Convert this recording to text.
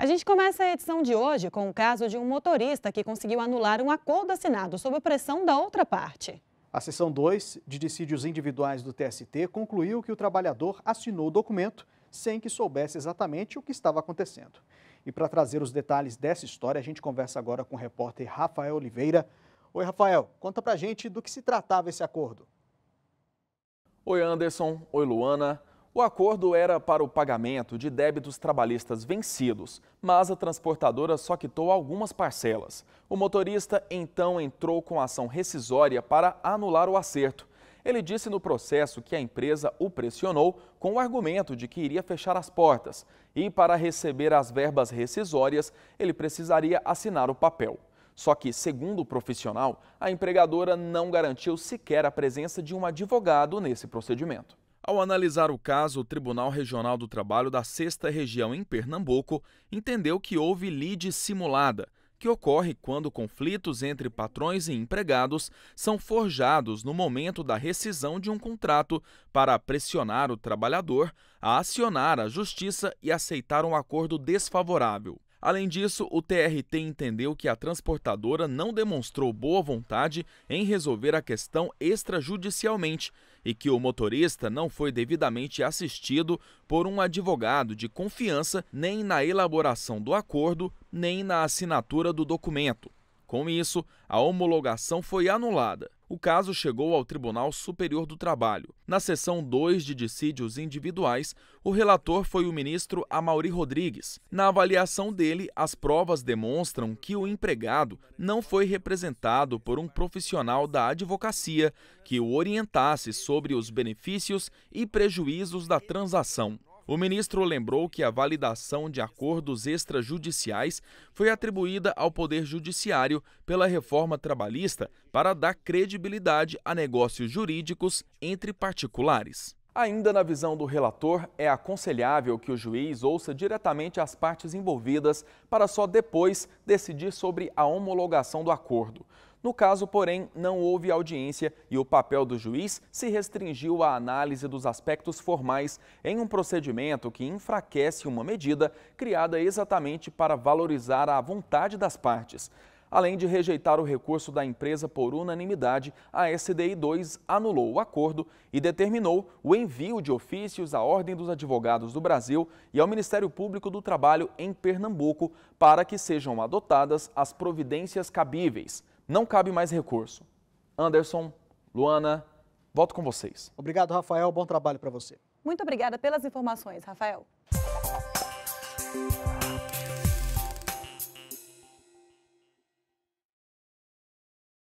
A gente começa a edição de hoje com o caso de um motorista que conseguiu anular um acordo assinado sob pressão da outra parte. A sessão 2 de dissídios individuais do TST concluiu que o trabalhador assinou o documento sem que soubesse exatamente o que estava acontecendo. E para trazer os detalhes dessa história, a gente conversa agora com o repórter Rafael Oliveira. Oi, Rafael, conta pra gente do que se tratava esse acordo. Oi, Anderson. Oi, Luana. O acordo era para o pagamento de débitos trabalhistas vencidos, mas a transportadora só quitou algumas parcelas. O motorista então entrou com ação rescisória para anular o acerto. Ele disse no processo que a empresa o pressionou com o argumento de que iria fechar as portas e, para receber as verbas rescisórias, ele precisaria assinar o papel. Só que, segundo o profissional, a empregadora não garantiu sequer a presença de um advogado nesse procedimento. Ao analisar o caso, o Tribunal Regional do Trabalho da Sexta Região em Pernambuco entendeu que houve lide simulada, que ocorre quando conflitos entre patrões e empregados são forjados no momento da rescisão de um contrato para pressionar o trabalhador a acionar a justiça e aceitar um acordo desfavorável. Além disso, o TRT entendeu que a transportadora não demonstrou boa vontade em resolver a questão extrajudicialmente e que o motorista não foi devidamente assistido por um advogado de confiança nem na elaboração do acordo, nem na assinatura do documento. Com isso, a homologação foi anulada. O caso chegou ao Tribunal Superior do Trabalho. Na sessão 2 de dissídios individuais, o relator foi o ministro Amauri Rodrigues. Na avaliação dele, as provas demonstram que o empregado não foi representado por um profissional da advocacia que o orientasse sobre os benefícios e prejuízos da transação. O ministro lembrou que a validação de acordos extrajudiciais foi atribuída ao Poder Judiciário pela reforma trabalhista para dar credibilidade a negócios jurídicos entre particulares. Ainda na visão do relator, é aconselhável que o juiz ouça diretamente as partes envolvidas para só depois decidir sobre a homologação do acordo. No caso, porém, não houve audiência e o papel do juiz se restringiu à análise dos aspectos formais em um procedimento que enfraquece uma medida criada exatamente para valorizar a vontade das partes. Além de rejeitar o recurso da empresa por unanimidade, a SDI 2 anulou o acordo e determinou o envio de ofícios à Ordem dos Advogados do Brasil e ao Ministério Público do Trabalho em Pernambuco para que sejam adotadas as providências cabíveis não cabe mais recurso. Anderson, Luana, volto com vocês. Obrigado, Rafael. Bom trabalho para você. Muito obrigada pelas informações, Rafael.